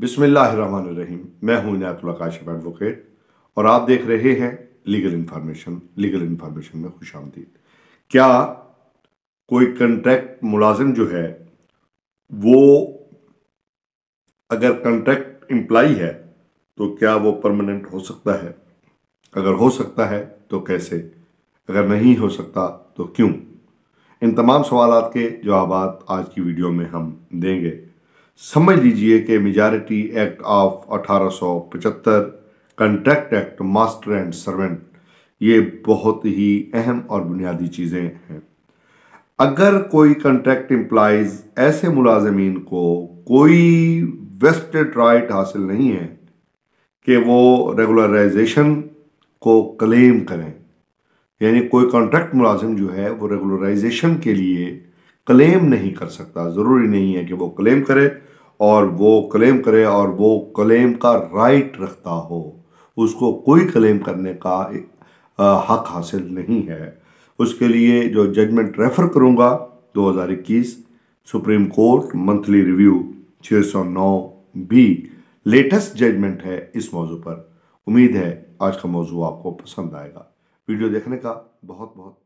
बिसमीम मैं हूं इनायतुल्ला काशिफ एडवोकेट और आप देख रहे हैं लीगल इन्फॉर्मेशन लीगल इन्फॉर्मेशन में खुश आमदीद क्या कोई कंट्रैक्ट मुलाजिम जो है वो अगर कंट्रैक्ट इम्प्लाई है तो क्या वो परमानेंट हो सकता है अगर हो सकता है तो कैसे अगर नहीं हो सकता तो क्यों इन तमाम सवाल के जवाब आज की वीडियो में हम देंगे समझ लीजिए कि majority act of 1875 contract act master and servant ये बहुत ही अहम और बुनियादी चीज़ें हैं अगर कोई कंट्रैक्ट एम्प्लाइज ऐसे मुलाजमीन को कोई वेस्टेड राइट हासिल नहीं है कि वो रेगुलराइजेशन को क्लेम करें यानी कोई कॉन्ट्रैक्ट मुलाजिम जो है वो रेगुलराइजेशन के लिए क्लेम नहीं कर सकता ज़रूरी नहीं है कि वो क्लेम करे और वो क्लेम करे और वो क्लेम का राइट रखता हो उसको कोई क्लेम करने का हक हासिल नहीं है उसके लिए जो जजमेंट रेफ़र करूँगा 2021 सुप्रीम कोर्ट मंथली रिव्यू 609 भी लेटेस्ट जजमेंट है इस मौजू पर उम्मीद है आज का मौजू आपको पसंद आएगा वीडियो देखने का बहुत बहुत